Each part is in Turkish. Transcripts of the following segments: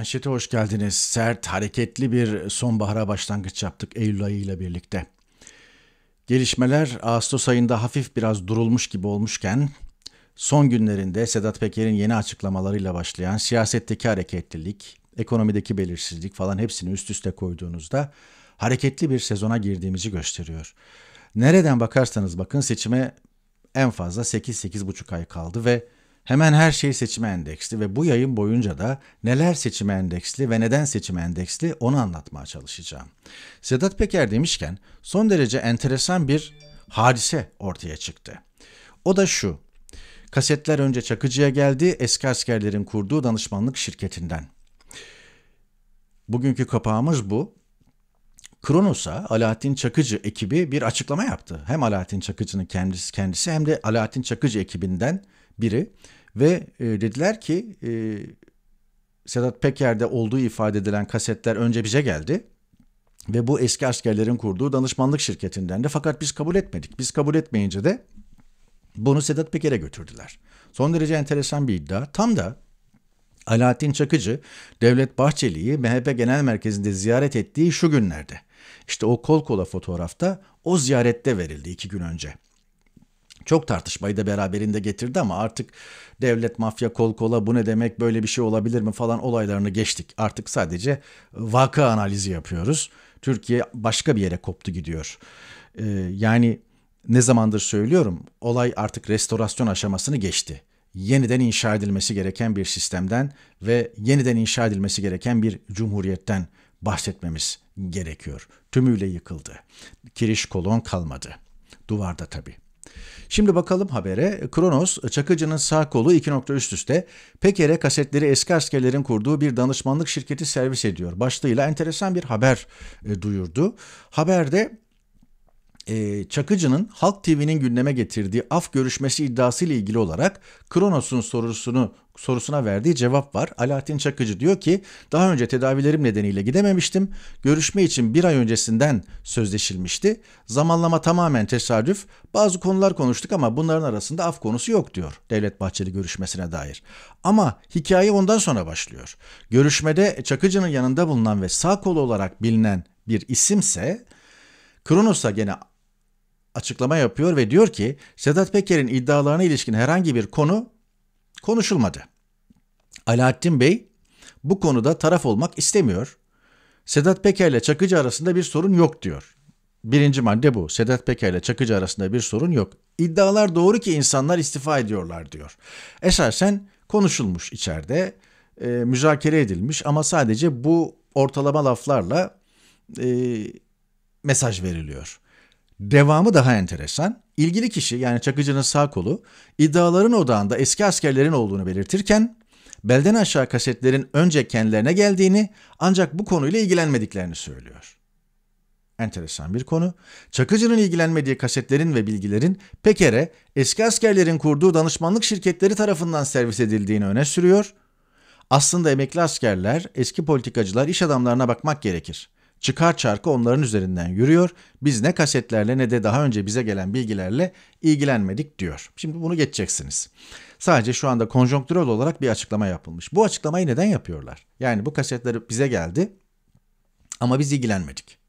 Manşete hoş geldiniz. Sert, hareketli bir sonbahara başlangıç yaptık Eylül ayıyla birlikte. Gelişmeler Ağustos ayında hafif biraz durulmuş gibi olmuşken son günlerinde Sedat Peker'in yeni açıklamalarıyla başlayan siyasetteki hareketlilik, ekonomideki belirsizlik falan hepsini üst üste koyduğunuzda hareketli bir sezona girdiğimizi gösteriyor. Nereden bakarsanız bakın seçime en fazla 8-8,5 ay kaldı ve Hemen her şey seçime endeksli ve bu yayın boyunca da neler seçime endeksli ve neden seçime endeksli onu anlatmaya çalışacağım. Sedat Peker demişken son derece enteresan bir hadise ortaya çıktı. O da şu. Kasetler önce Çakıcı'ya geldi eski askerlerin kurduğu danışmanlık şirketinden. Bugünkü kapağımız bu. Kronos'a Alaaddin Çakıcı ekibi bir açıklama yaptı. Hem Alaaddin Çakıcı'nın kendisi kendisi hem de Alaaddin Çakıcı ekibinden biri ve e, dediler ki e, Sedat Peker'de olduğu ifade edilen kasetler önce bize geldi. Ve bu eski askerlerin kurduğu danışmanlık şirketinden de fakat biz kabul etmedik. Biz kabul etmeyince de bunu Sedat Peker'e götürdüler. Son derece enteresan bir iddia. Tam da Alaaddin Çakıcı, Devlet Bahçeli'yi MHP Genel Merkezi'nde ziyaret ettiği şu günlerde. İşte o kol kola fotoğrafta o ziyarette verildi iki gün önce. Çok tartışmayı da beraberinde getirdi ama artık devlet mafya kol kola bu ne demek böyle bir şey olabilir mi falan olaylarını geçtik. Artık sadece vaka analizi yapıyoruz. Türkiye başka bir yere koptu gidiyor. Ee, yani ne zamandır söylüyorum olay artık restorasyon aşamasını geçti. Yeniden inşa edilmesi gereken bir sistemden ve yeniden inşa edilmesi gereken bir cumhuriyetten bahsetmemiz gerekiyor. Tümüyle yıkıldı. Kiriş kolon kalmadı. Duvarda tabii. Şimdi bakalım habere. Kronos, Çakıcı'nın sağ kolu 2 nokta üst üste. Peker'e kasetleri eski askerlerin kurduğu bir danışmanlık şirketi servis ediyor. Başlığıyla enteresan bir haber e, duyurdu. Haberde ee, Çakıcı'nın Halk TV'nin gündeme getirdiği af görüşmesi iddiası ile ilgili olarak Kronos'un sorusunu sorusuna verdiği cevap var. Alaaddin Çakıcı diyor ki daha önce tedavilerim nedeniyle gidememiştim. Görüşme için bir ay öncesinden sözleşilmişti. Zamanlama tamamen tesadüf. Bazı konular konuştuk ama bunların arasında af konusu yok diyor Devlet Bahçeli görüşmesine dair. Ama hikaye ondan sonra başlıyor. Görüşmede Çakıcı'nın yanında bulunan ve sağ kolu olarak bilinen bir isimse Kronos'a gene açıklama yapıyor ve diyor ki Sedat Peker'in iddialarına ilişkin herhangi bir konu konuşulmadı. Alaaddin Bey bu konuda taraf olmak istemiyor. Sedat Peker ile Çakıcı arasında bir sorun yok diyor. Birinci madde bu. Sedat Peker ile Çakıcı arasında bir sorun yok. İddialar doğru ki insanlar istifa ediyorlar diyor. Esasen konuşulmuş içeride, e, müzakere edilmiş ama sadece bu ortalama laflarla e, mesaj veriliyor. Devamı daha enteresan. İlgili kişi yani Çakıcı'nın sağ kolu iddiaların odağında eski askerlerin olduğunu belirtirken belden aşağı kasetlerin önce kendilerine geldiğini ancak bu konuyla ilgilenmediklerini söylüyor. Enteresan bir konu. Çakıcı'nın ilgilenmediği kasetlerin ve bilgilerin Peker'e eski askerlerin kurduğu danışmanlık şirketleri tarafından servis edildiğini öne sürüyor. Aslında emekli askerler, eski politikacılar, iş adamlarına bakmak gerekir. Çıkar çarkı onların üzerinden yürüyor. Biz ne kasetlerle ne de daha önce bize gelen bilgilerle ilgilenmedik diyor. Şimdi bunu geçeceksiniz. Sadece şu anda konjonktürel olarak bir açıklama yapılmış. Bu açıklamayı neden yapıyorlar? Yani bu kasetler bize geldi ama biz ilgilenmedik.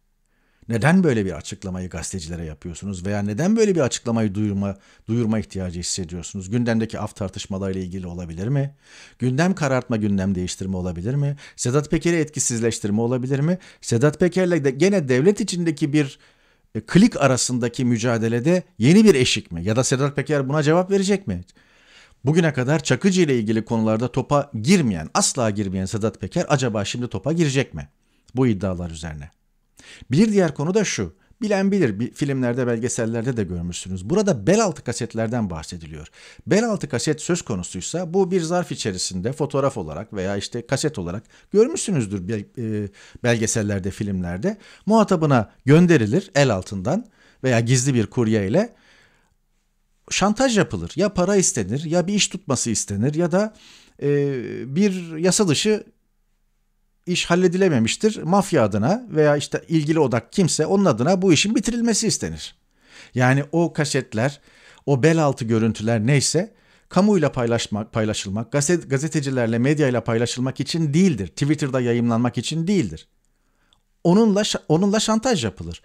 Neden böyle bir açıklamayı gazetecilere yapıyorsunuz veya neden böyle bir açıklamayı duyurma, duyurma ihtiyacı hissediyorsunuz? Gündemdeki af tartışmalarıyla ilgili olabilir mi? Gündem karartma, gündem değiştirme olabilir mi? Sedat Peker'i etkisizleştirme olabilir mi? Sedat Peker'le de gene devlet içindeki bir e, klik arasındaki mücadelede yeni bir eşik mi? Ya da Sedat Peker buna cevap verecek mi? Bugüne kadar Çakıcı ile ilgili konularda topa girmeyen, asla girmeyen Sedat Peker acaba şimdi topa girecek mi? Bu iddialar üzerine. Bir diğer konu da şu. Bilen bilir filmlerde belgesellerde de görmüşsünüz. Burada bel altı kasetlerden bahsediliyor. Bel altı kaset söz konusuysa bu bir zarf içerisinde fotoğraf olarak veya işte kaset olarak görmüşsünüzdür e, belgesellerde filmlerde. Muhatabına gönderilir el altından veya gizli bir kurye ile şantaj yapılır. Ya para istenir ya bir iş tutması istenir ya da e, bir yasa dışı iş halledilememiştir. Mafya adına veya işte ilgili odak kimse onun adına bu işin bitirilmesi istenir. Yani o kasetler, o bel altı görüntüler neyse kamuyla paylaşmak, paylaşılmak, gazet, gazetecilerle, medyayla paylaşılmak için değildir. Twitter'da yayınlanmak için değildir. Onunla onunla şantaj yapılır.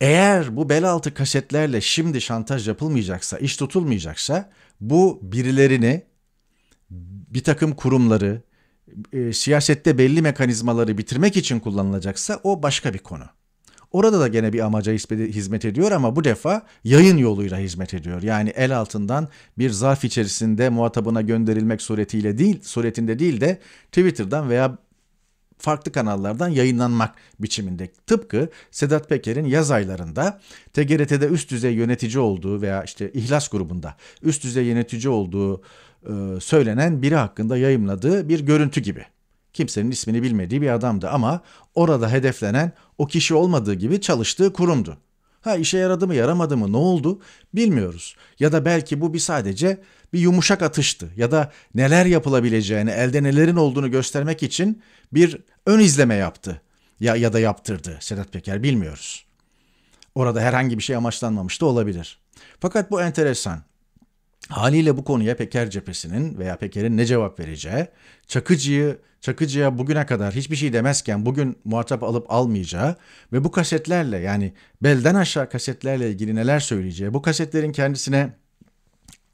Eğer bu bel altı kasetlerle şimdi şantaj yapılmayacaksa, iş tutulmayacaksa bu birilerini bir takım kurumları, e, siyasette belli mekanizmaları bitirmek için kullanılacaksa o başka bir konu. Orada da gene bir amaca hizmet ediyor ama bu defa yayın yoluyla hizmet ediyor. Yani el altından bir zarf içerisinde muhatabına gönderilmek suretiyle değil, suretinde değil de Twitter'dan veya farklı kanallardan yayınlanmak biçiminde. Tıpkı Sedat Peker'in yaz aylarında TGRT'de üst düzey yönetici olduğu veya işte İhlas grubunda üst düzey yönetici olduğu e, söylenen biri hakkında yayımladığı bir görüntü gibi. Kimsenin ismini bilmediği bir adamdı ama orada hedeflenen o kişi olmadığı gibi çalıştığı kurumdu. Ha işe yaradı mı yaramadı mı ne oldu bilmiyoruz. Ya da belki bu bir sadece bir yumuşak atıştı ya da neler yapılabileceğini, elde nelerin olduğunu göstermek için bir ön izleme yaptı ya ya da yaptırdı Sedat Peker bilmiyoruz. Orada herhangi bir şey amaçlanmamış da olabilir. Fakat bu enteresan. Haliyle bu konuya Peker cephesinin veya Peker'in ne cevap vereceği, Çakıcı'yı Çakıcı'ya bugüne kadar hiçbir şey demezken bugün muhatap alıp almayacağı ve bu kasetlerle yani belden aşağı kasetlerle ilgili neler söyleyeceği, bu kasetlerin kendisine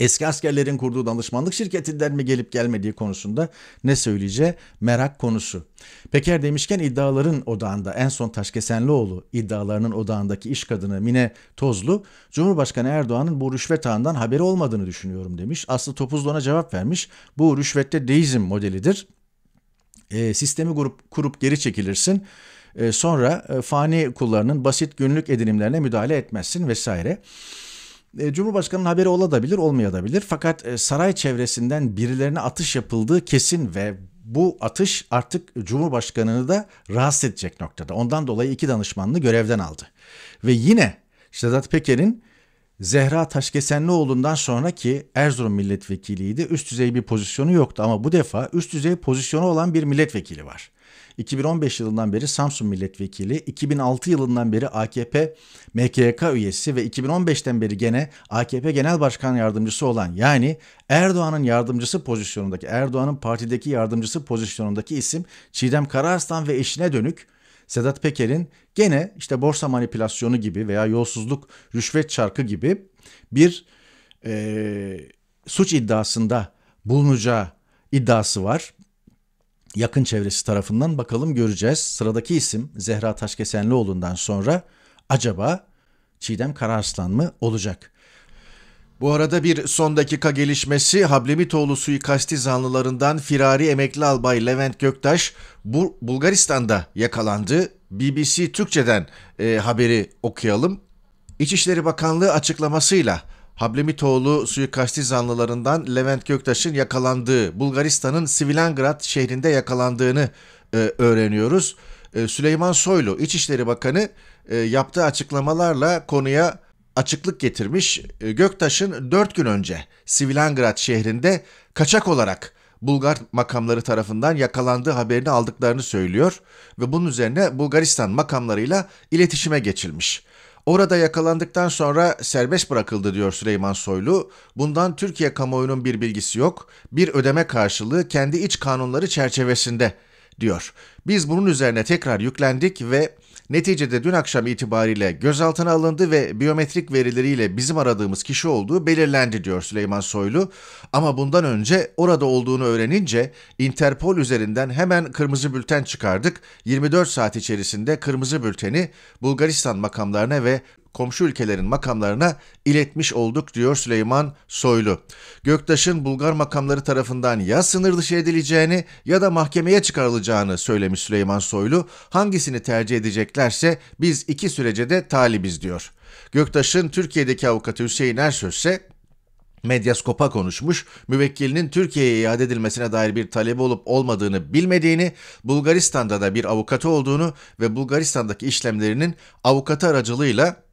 eski askerlerin kurduğu danışmanlık şirketinden mi gelip gelmediği konusunda ne söyleyeceği merak konusu. Peker demişken iddiaların odağında en son Taşkesenlioğlu iddialarının odağındaki iş kadını Mine Tozlu, Cumhurbaşkanı Erdoğan'ın bu rüşvet ağından haberi olmadığını düşünüyorum demiş. Aslı Topuzlu'na cevap vermiş. Bu rüşvette deizm modelidir. E, sistemi grup, kurup geri çekilirsin e, sonra e, fani kullarının basit günlük edinimlerine müdahale etmezsin vesaire. E, Cumhurbaşkanının haberi olabilir, olmayabilir. Fakat e, saray çevresinden birilerine atış yapıldığı kesin ve bu atış artık Cumhurbaşkanını da rahatsız edecek noktada. Ondan dolayı iki danışmanını görevden aldı. Ve yine Sedat Peker'in Zehra Taşkesenlioğlu'ndan sonraki Erzurum milletvekiliydi. Üst düzey bir pozisyonu yoktu ama bu defa üst düzey pozisyonu olan bir milletvekili var. 2015 yılından beri Samsun milletvekili, 2006 yılından beri AKP MKYK üyesi ve 2015'ten beri gene AKP Genel Başkan Yardımcısı olan yani Erdoğan'ın yardımcısı pozisyonundaki, Erdoğan'ın partideki yardımcısı pozisyonundaki isim Çiğdem Karaaslan ve eşine dönük Sedat Peker'in gene işte borsa manipülasyonu gibi veya yolsuzluk, rüşvet çarkı gibi bir e, suç iddiasında bulunacağı iddiası var yakın çevresi tarafından bakalım göreceğiz. Sıradaki isim Zehra Taşkesenlioğlu'ndan sonra acaba Çiğdem Kararslan mı olacak? Bu arada bir son dakika gelişmesi Hablemitoğlu suikasti zanlılarından firari emekli albay Levent Göktaş Bu Bulgaristan'da yakalandı. BBC Türkçe'den e, haberi okuyalım. İçişleri Bakanlığı açıklamasıyla Hablemitoğlu suikasti zanlılarından Levent Göktaş'ın yakalandığı, Bulgaristan'ın Svilangrad şehrinde yakalandığını e, öğreniyoruz. E, Süleyman Soylu, İçişleri Bakanı e, yaptığı açıklamalarla konuya açıklık getirmiş. E, Göktaş'ın 4 gün önce Svilangrad şehrinde kaçak olarak Bulgar makamları tarafından yakalandığı haberini aldıklarını söylüyor ve bunun üzerine Bulgaristan makamlarıyla iletişime geçilmiş. Orada yakalandıktan sonra serbest bırakıldı diyor Süleyman Soylu. Bundan Türkiye kamuoyunun bir bilgisi yok. Bir ödeme karşılığı kendi iç kanunları çerçevesinde diyor. Biz bunun üzerine tekrar yüklendik ve Neticede dün akşam itibariyle gözaltına alındı ve biyometrik verileriyle bizim aradığımız kişi olduğu belirlendi diyor Süleyman Soylu. Ama bundan önce orada olduğunu öğrenince Interpol üzerinden hemen kırmızı bülten çıkardık. 24 saat içerisinde kırmızı bülteni Bulgaristan makamlarına ve komşu ülkelerin makamlarına iletmiş olduk diyor Süleyman Soylu. Göktaş'ın Bulgar makamları tarafından ya sınır dışı edileceğini ya da mahkemeye çıkarılacağını söylemiş Süleyman Soylu. Hangisini tercih edeceklerse biz iki sürece de talibiz diyor. Göktaş'ın Türkiye'deki avukatı Hüseyin Ersöz ise Medyaskop'a konuşmuş, müvekkilinin Türkiye'ye iade edilmesine dair bir talebi olup olmadığını bilmediğini, Bulgaristan'da da bir avukatı olduğunu ve Bulgaristan'daki işlemlerinin avukatı aracılığıyla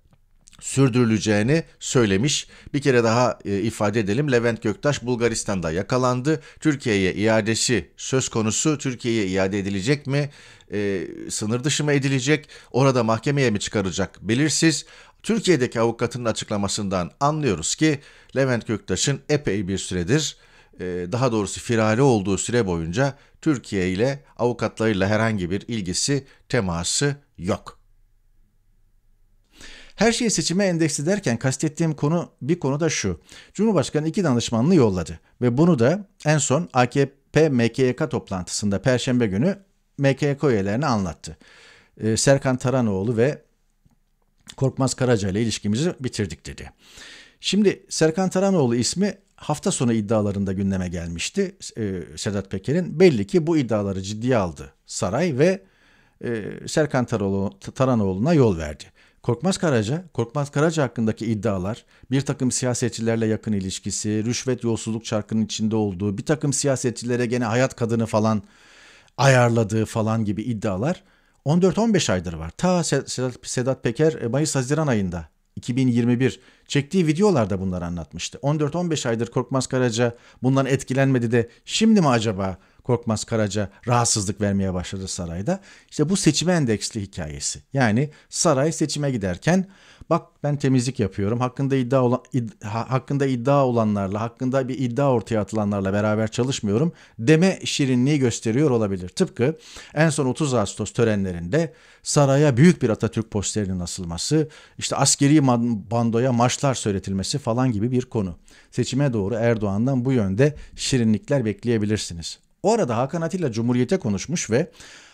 sürdürüleceğini söylemiş. Bir kere daha e, ifade edelim. Levent Göktaş Bulgaristan'da yakalandı. Türkiye'ye iadesi söz konusu. Türkiye'ye iade edilecek mi? E, sınır dışı mı edilecek? Orada mahkemeye mi çıkaracak? Belirsiz. Türkiye'deki avukatının açıklamasından anlıyoruz ki Levent Göktaş'ın epey bir süredir e, daha doğrusu firari olduğu süre boyunca Türkiye ile avukatlarıyla herhangi bir ilgisi, teması yok. Her şeyi seçime endeksli derken kastettiğim konu bir konu da şu. Cumhurbaşkanı iki danışmanını yolladı ve bunu da en son AKP-MKYK toplantısında Perşembe günü MKYK üyelerine anlattı. Ee, Serkan Taranoğlu ve Korkmaz Karaca ile ilişkimizi bitirdik dedi. Şimdi Serkan Taranoğlu ismi hafta sonu iddialarında gündeme gelmişti. Ee, Sedat Peker'in belli ki bu iddiaları ciddiye aldı saray ve e, Serkan Taranoğlu'na yol verdi. Korkmaz Karaca, Korkmaz Karaca hakkındaki iddialar, bir takım siyasetçilerle yakın ilişkisi, rüşvet yolsuzluk çarkının içinde olduğu, bir takım siyasetçilere gene hayat kadını falan ayarladığı falan gibi iddialar 14-15 aydır var. Ta Sedat Peker e, Mayıs-Haziran ayında 2021 çektiği videolarda bunları anlatmıştı. 14-15 aydır Korkmaz Karaca bundan etkilenmedi de şimdi mi acaba Korkmaz Karaca rahatsızlık vermeye başladı sarayda. İşte bu seçime endeksli hikayesi. Yani saray seçime giderken bak ben temizlik yapıyorum. Hakkında iddia olan id, hakkında iddia olanlarla, hakkında bir iddia ortaya atılanlarla beraber çalışmıyorum deme şirinliği gösteriyor olabilir. Tıpkı en son 30 Ağustos törenlerinde saraya büyük bir Atatürk posterinin asılması, işte askeri bandoya maçlar söyletilmesi falan gibi bir konu. Seçime doğru Erdoğan'dan bu yönde şirinlikler bekleyebilirsiniz. O arada Hakan Atilla Cumhuriyet'e konuşmuş ve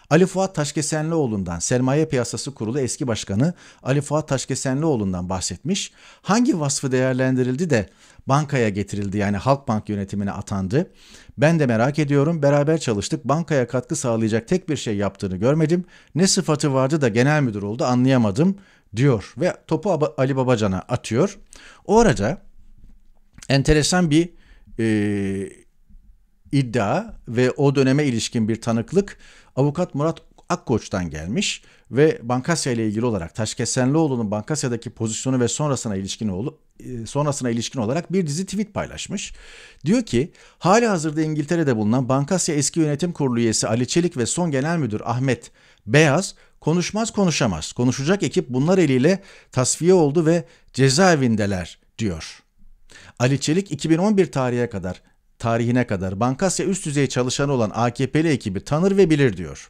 Ali Fuat Taşkesenlioğlu'ndan Sermaye Piyasası Kurulu eski başkanı Ali Fuat Taşkesenlioğlu'ndan bahsetmiş. Hangi vasfı değerlendirildi de bankaya getirildi yani Halkbank yönetimine atandı? Ben de merak ediyorum. Beraber çalıştık. Bankaya katkı sağlayacak tek bir şey yaptığını görmedim. Ne sıfatı vardı da genel müdür oldu anlayamadım diyor ve topu Ali Babacan'a atıyor. O arada enteresan bir e, iddia ve o döneme ilişkin bir tanıklık avukat Murat Akkoç'tan gelmiş ve Bankasya ile ilgili olarak Taşkesenlioğlu'nun Bankasya'daki pozisyonu ve sonrasına ilişkin olup e, sonrasına ilişkin olarak bir dizi tweet paylaşmış. Diyor ki hali hazırda İngiltere'de bulunan Bankasya eski yönetim kurulu üyesi Ali Çelik ve son genel müdür Ahmet Beyaz konuşmaz konuşamaz. Konuşacak ekip bunlar eliyle tasfiye oldu ve cezaevindeler diyor. Ali Çelik 2011 tarihe kadar tarihine kadar Bankasya üst düzey çalışanı olan AKP'li ekibi tanır ve bilir diyor.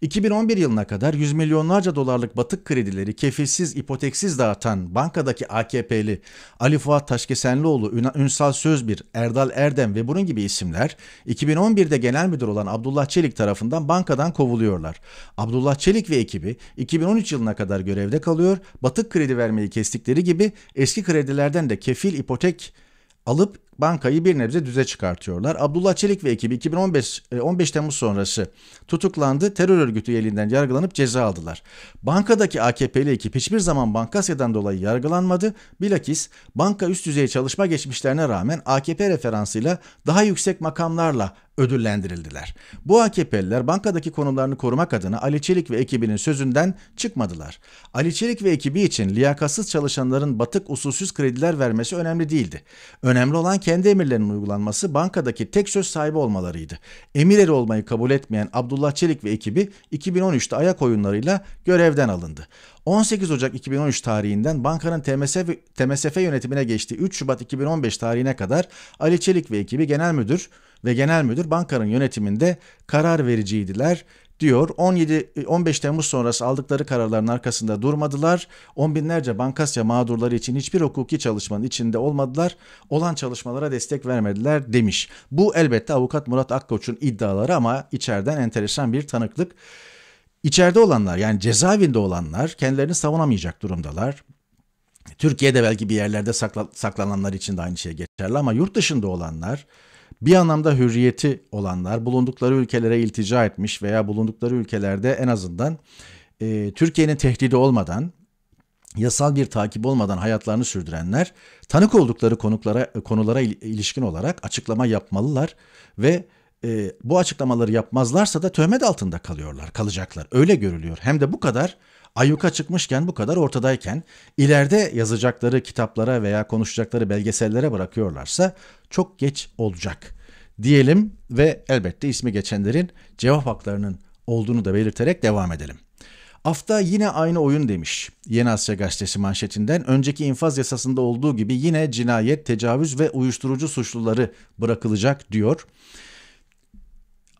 2011 yılına kadar yüz milyonlarca dolarlık batık kredileri kefilsiz, ipoteksiz dağıtan bankadaki AKP'li Ali Fuat Taşkesenlioğlu, Ünsal Sözbir, Erdal Erdem ve bunun gibi isimler 2011'de genel müdür olan Abdullah Çelik tarafından bankadan kovuluyorlar. Abdullah Çelik ve ekibi 2013 yılına kadar görevde kalıyor, batık kredi vermeyi kestikleri gibi eski kredilerden de kefil ipotek alıp bankayı bir nebze düze çıkartıyorlar. Abdullah Çelik ve ekibi 2015 15 e, Temmuz sonrası tutuklandı. Terör örgütü elinden yargılanıp ceza aldılar. Bankadaki AKP'li ekip hiçbir zaman Bankasyadan dolayı yargılanmadı. Bilakis banka üst düzey çalışma geçmişlerine rağmen AKP referansıyla daha yüksek makamlarla ödüllendirildiler. Bu AKP'liler bankadaki konumlarını korumak adına Ali Çelik ve ekibinin sözünden çıkmadılar. Ali Çelik ve ekibi için liyakatsız çalışanların batık usulsüz krediler vermesi önemli değildi. Önemli olan kendi emirlerinin uygulanması bankadaki tek söz sahibi olmalarıydı. Emir eri olmayı kabul etmeyen Abdullah Çelik ve ekibi 2013'te ayak oyunlarıyla görevden alındı. 18 Ocak 2013 tarihinden bankanın TMSF, TMSF yönetimine geçtiği 3 Şubat 2015 tarihine kadar Ali Çelik ve ekibi genel müdür ve genel müdür bankanın yönetiminde karar vericiydiler diyor. 17 15 e, Temmuz sonrası aldıkları kararların arkasında durmadılar. On binlerce Bankasya mağdurları için hiçbir hukuki çalışmanın içinde olmadılar. Olan çalışmalara destek vermediler demiş. Bu elbette avukat Murat Akkoç'un iddiaları ama içeriden enteresan bir tanıklık. İçeride olanlar yani cezaevinde olanlar kendilerini savunamayacak durumdalar. Türkiye'de belki bir yerlerde sakla, saklananlar için de aynı şey geçerli ama yurt dışında olanlar bir anlamda hürriyeti olanlar bulundukları ülkelere iltica etmiş veya bulundukları ülkelerde en azından e, Türkiye'nin tehdidi olmadan yasal bir takip olmadan hayatlarını sürdürenler tanık oldukları konuklara, konulara ilişkin olarak açıklama yapmalılar ve e, bu açıklamaları yapmazlarsa da töhmet altında kalıyorlar, kalacaklar. Öyle görülüyor. Hem de bu kadar ayyuka çıkmışken bu kadar ortadayken ileride yazacakları kitaplara veya konuşacakları belgesellere bırakıyorlarsa çok geç olacak diyelim ve elbette ismi geçenlerin cevap haklarının olduğunu da belirterek devam edelim. Afta yine aynı oyun demiş. Yeni Asya Gazetesi manşetinden önceki infaz yasasında olduğu gibi yine cinayet, tecavüz ve uyuşturucu suçluları bırakılacak diyor.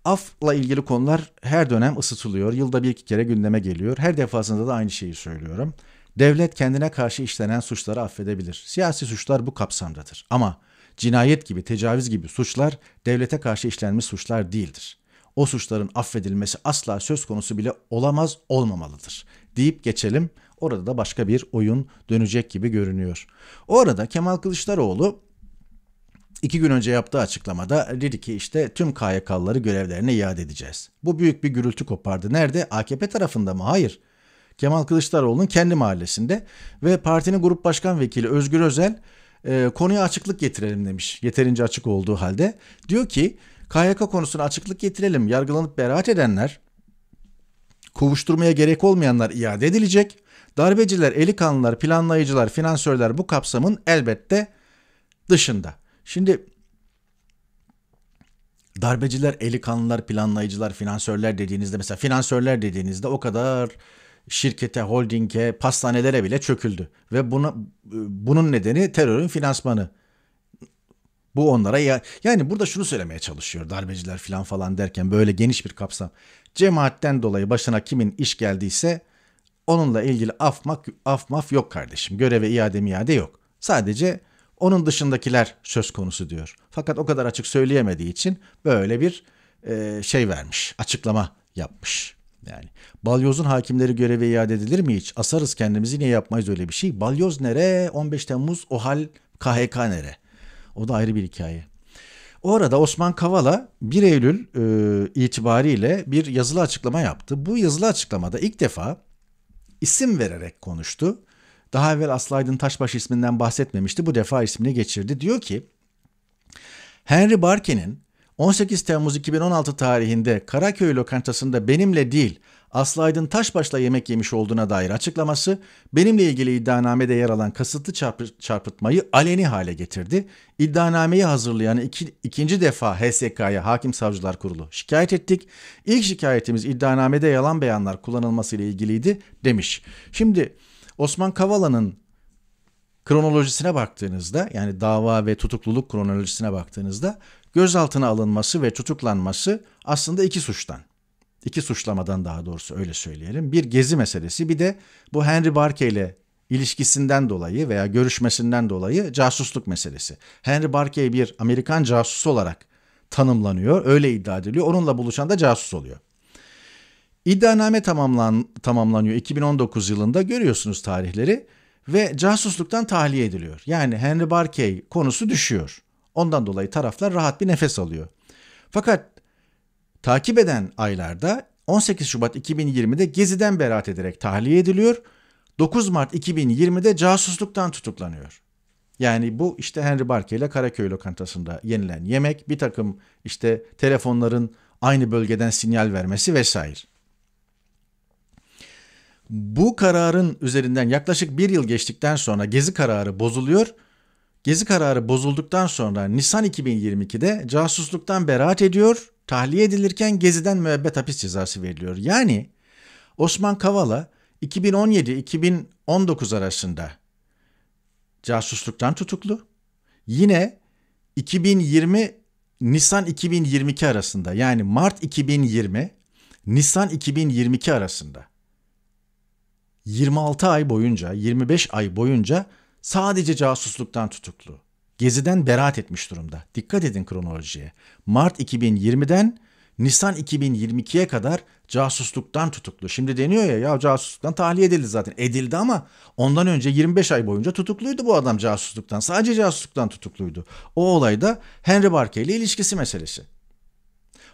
Afla ilgili konular her dönem ısıtılıyor. Yılda bir iki kere gündeme geliyor. Her defasında da aynı şeyi söylüyorum. Devlet kendine karşı işlenen suçları affedebilir. Siyasi suçlar bu kapsamdadır. Ama cinayet gibi, tecavüz gibi suçlar devlete karşı işlenmiş suçlar değildir. O suçların affedilmesi asla söz konusu bile olamaz, olmamalıdır deyip geçelim. Orada da başka bir oyun dönecek gibi görünüyor. O arada Kemal Kılıçdaroğlu İki gün önce yaptığı açıklamada dedi ki işte tüm KYK'lıları görevlerine iade edeceğiz. Bu büyük bir gürültü kopardı. Nerede? AKP tarafında mı? Hayır. Kemal Kılıçdaroğlu'nun kendi mahallesinde ve partinin grup başkan vekili Özgür Özel e, konuya açıklık getirelim demiş. Yeterince açık olduğu halde. Diyor ki KYK konusuna açıklık getirelim. Yargılanıp beraat edenler, kovuşturmaya gerek olmayanlar iade edilecek. Darbeciler, eli kanlılar, planlayıcılar, finansörler bu kapsamın elbette dışında. Şimdi darbeciler, eli kanlılar, planlayıcılar, finansörler dediğinizde mesela finansörler dediğinizde o kadar şirkete, holdinge, pastanelere bile çöküldü. Ve buna, bunun nedeni terörün finansmanı. Bu onlara ya, yani burada şunu söylemeye çalışıyor darbeciler filan falan derken böyle geniş bir kapsam. Cemaatten dolayı başına kimin iş geldiyse onunla ilgili af, maf, af maf yok kardeşim. Göreve iade miade yok. Sadece onun dışındakiler söz konusu diyor. Fakat o kadar açık söyleyemediği için böyle bir e, şey vermiş, açıklama yapmış. Yani balyozun hakimleri göreve iade edilir mi hiç? Asarız kendimizi niye yapmayız öyle bir şey? Balyoz nere? 15 Temmuz o hal KHK nere? O da ayrı bir hikaye. O arada Osman Kavala 1 Eylül e, itibariyle bir yazılı açıklama yaptı. Bu yazılı açıklamada ilk defa isim vererek konuştu daha evvel Aslı Aydın Taşbaş isminden bahsetmemişti. Bu defa ismini geçirdi. Diyor ki Henry Barkin'in 18 Temmuz 2016 tarihinde Karaköy lokantasında benimle değil Aslı Aydın Taşbaş'la yemek yemiş olduğuna dair açıklaması benimle ilgili iddianamede yer alan kasıtlı çarpı, çarpıtmayı aleni hale getirdi. İddianameyi hazırlayan iki, ikinci defa HSK'ya Hakim Savcılar Kurulu şikayet ettik. İlk şikayetimiz iddianamede yalan beyanlar kullanılması ile ilgiliydi demiş. Şimdi Osman Kavala'nın kronolojisine baktığınızda yani dava ve tutukluluk kronolojisine baktığınızda gözaltına alınması ve tutuklanması aslında iki suçtan. iki suçlamadan daha doğrusu öyle söyleyelim. Bir gezi meselesi bir de bu Henry Barkey ile ilişkisinden dolayı veya görüşmesinden dolayı casusluk meselesi. Henry Barkey bir Amerikan casusu olarak tanımlanıyor. Öyle iddia ediliyor. Onunla buluşan da casus oluyor. İddianame tamamlan, tamamlanıyor 2019 yılında görüyorsunuz tarihleri ve casusluktan tahliye ediliyor. Yani Henry Barkey konusu düşüyor. Ondan dolayı taraflar rahat bir nefes alıyor. Fakat takip eden aylarda 18 Şubat 2020'de Gezi'den beraat ederek tahliye ediliyor. 9 Mart 2020'de casusluktan tutuklanıyor. Yani bu işte Henry Barkey ile Karaköy lokantasında yenilen yemek, bir takım işte telefonların aynı bölgeden sinyal vermesi vesaire. Bu kararın üzerinden yaklaşık bir yıl geçtikten sonra Gezi kararı bozuluyor. Gezi kararı bozulduktan sonra Nisan 2022'de casusluktan beraat ediyor. Tahliye edilirken Gezi'den müebbet hapis cezası veriliyor. Yani Osman Kavala 2017-2019 arasında casusluktan tutuklu. Yine 2020 Nisan 2022 arasında yani Mart 2020 Nisan 2022 arasında 26 ay boyunca, 25 ay boyunca sadece casusluktan tutuklu. Gezi'den beraat etmiş durumda. Dikkat edin kronolojiye. Mart 2020'den Nisan 2022'ye kadar casusluktan tutuklu. Şimdi deniyor ya ya casusluktan tahliye edildi zaten. Edildi ama ondan önce 25 ay boyunca tutukluydu bu adam casusluktan. Sadece casusluktan tutukluydu. O olayda Henry Barkey ile ilişkisi meselesi.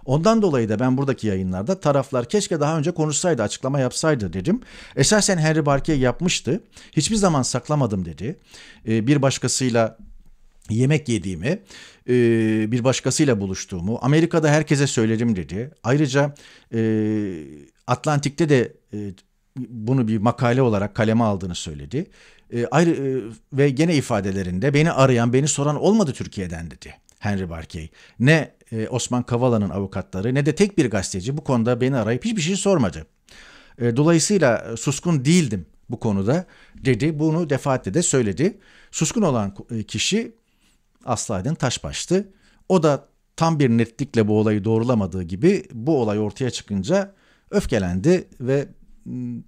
Ondan dolayı da ben buradaki yayınlarda taraflar keşke daha önce konuşsaydı, açıklama yapsaydı dedim. Esasen Henry Barkey yapmıştı. Hiçbir zaman saklamadım dedi. Ee, bir başkasıyla yemek yediğimi, e, bir başkasıyla buluştuğumu, Amerika'da herkese söylerim dedi. Ayrıca e, Atlantik'te de e, bunu bir makale olarak kaleme aldığını söyledi. E, ayrı e, ve gene ifadelerinde beni arayan, beni soran olmadı Türkiye'den dedi Henry Barkey. Ne e, Osman Kavala'nın avukatları ne de tek bir gazeteci bu konuda beni arayıp hiçbir şey sormadı. E, dolayısıyla suskun değildim bu konuda dedi. Bunu defaatle de söyledi. Suskun olan e, kişi Aslaydın Taşbaş'tı. O da tam bir netlikle bu olayı doğrulamadığı gibi bu olay ortaya çıkınca öfkelendi ve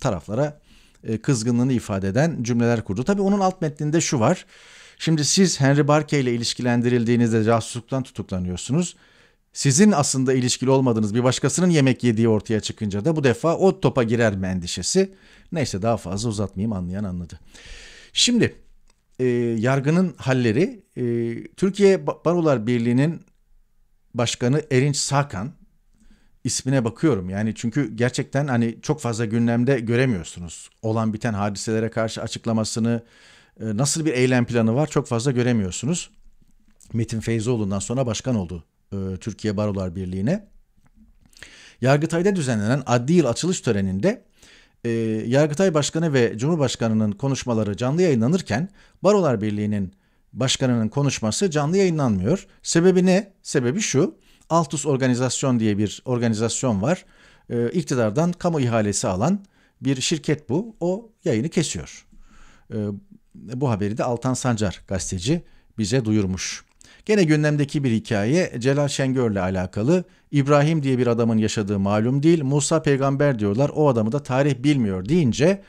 taraflara kızgınlığını ifade eden cümleler kurdu. Tabii onun alt metninde şu var. Şimdi siz Henry Barkey ile ilişkilendirildiğinizde casusluktan tutuklanıyorsunuz. Sizin aslında ilişkili olmadığınız bir başkasının yemek yediği ortaya çıkınca da bu defa o topa girer mi endişesi? Neyse daha fazla uzatmayayım anlayan anladı. Şimdi e, yargının halleri e, Türkiye Barolar Birliği'nin başkanı Erinç Sakan ismine bakıyorum. Yani çünkü gerçekten hani çok fazla gündemde göremiyorsunuz. Olan biten hadiselere karşı açıklamasını, ee, nasıl bir eylem planı var çok fazla göremiyorsunuz. Metin Feyzoğlu'ndan sonra başkan oldu e, Türkiye Barolar Birliği'ne. Yargıtay'da düzenlenen adli yıl açılış töreninde e, Yargıtay Başkanı ve Cumhurbaşkanı'nın konuşmaları canlı yayınlanırken Barolar Birliği'nin başkanının konuşması canlı yayınlanmıyor. Sebebi ne? Sebebi şu. Altus Organizasyon diye bir organizasyon var. E, iktidardan kamu ihalesi alan bir şirket bu. O yayını kesiyor. E, bu haberi de Altan Sancar gazeteci bize duyurmuş. Gene gündemdeki bir hikaye Celal Şengör'le alakalı. İbrahim diye bir adamın yaşadığı malum değil. Musa peygamber diyorlar. O adamı da tarih bilmiyor deyince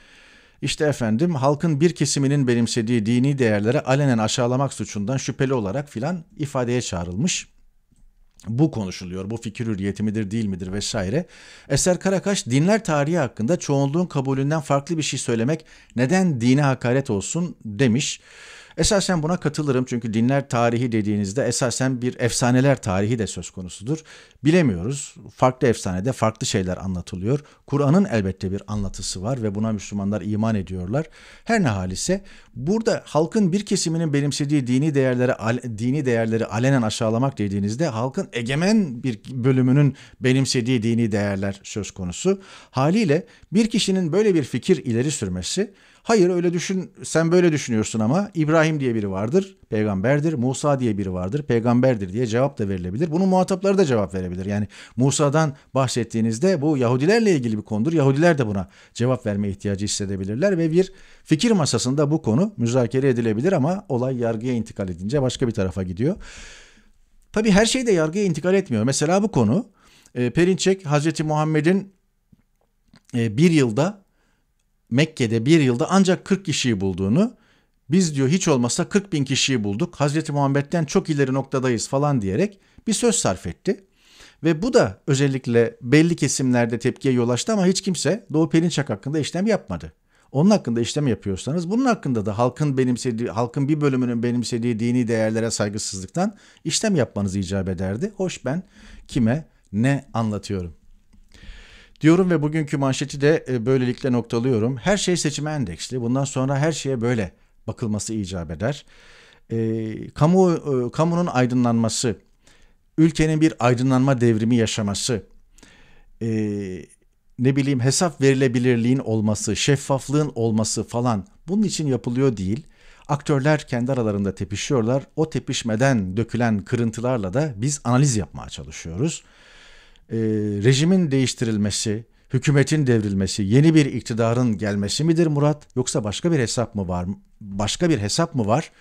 işte efendim halkın bir kesiminin benimsediği dini değerlere alenen aşağılamak suçundan şüpheli olarak filan ifadeye çağrılmış bu konuşuluyor. Bu fikir hürriyeti midir değil midir vesaire. Eser Karakaş dinler tarihi hakkında çoğunluğun kabulünden farklı bir şey söylemek neden dine hakaret olsun demiş. Esasen buna katılırım çünkü dinler tarihi dediğinizde esasen bir efsaneler tarihi de söz konusudur. Bilemiyoruz. Farklı efsanede farklı şeyler anlatılıyor. Kur'an'ın elbette bir anlatısı var ve buna Müslümanlar iman ediyorlar. Her ne hal ise burada halkın bir kesiminin benimsediği dini değerleri dini değerleri alenen aşağılamak dediğinizde halkın egemen bir bölümünün benimsediği dini değerler söz konusu. Haliyle bir kişinin böyle bir fikir ileri sürmesi Hayır öyle düşün sen böyle düşünüyorsun ama İbrahim diye biri vardır peygamberdir Musa diye biri vardır peygamberdir diye cevap da verilebilir. Bunun muhatapları da cevap verebilir. Yani Musa'dan bahsettiğinizde bu Yahudilerle ilgili bir konudur. Yahudiler de buna cevap verme ihtiyacı hissedebilirler ve bir fikir masasında bu konu müzakere edilebilir ama olay yargıya intikal edince başka bir tarafa gidiyor. Tabi her şey de yargıya intikal etmiyor. Mesela bu konu e, Perinçek Hazreti Muhammed'in e, bir yılda Mekke'de bir yılda ancak 40 kişiyi bulduğunu, biz diyor hiç olmasa 40 bin kişiyi bulduk, Hazreti Muhammed'den çok ileri noktadayız falan diyerek bir söz sarf etti. Ve bu da özellikle belli kesimlerde tepkiye yol açtı ama hiç kimse Doğu Perinçak hakkında işlem yapmadı. Onun hakkında işlem yapıyorsanız bunun hakkında da halkın benimsediği, halkın bir bölümünün benimsediği dini değerlere saygısızlıktan işlem yapmanız icap ederdi. Hoş ben kime ne anlatıyorum diyorum ve bugünkü manşeti de e, böylelikle noktalıyorum. Her şey seçime endeksli. Bundan sonra her şeye böyle bakılması icap eder. E, kamu e, kamunun aydınlanması, ülkenin bir aydınlanma devrimi yaşaması, e, ne bileyim hesap verilebilirliğin olması, şeffaflığın olması falan bunun için yapılıyor değil. Aktörler kendi aralarında tepişiyorlar. O tepişmeden dökülen kırıntılarla da biz analiz yapmaya çalışıyoruz e, rejimin değiştirilmesi, hükümetin devrilmesi, yeni bir iktidarın gelmesi midir Murat yoksa başka bir hesap mı var? Başka bir hesap mı var?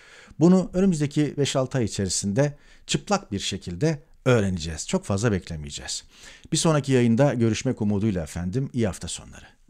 Bunu önümüzdeki 5-6 ay içerisinde çıplak bir şekilde öğreneceğiz. Çok fazla beklemeyeceğiz. Bir sonraki yayında görüşmek umuduyla efendim. İyi hafta sonları.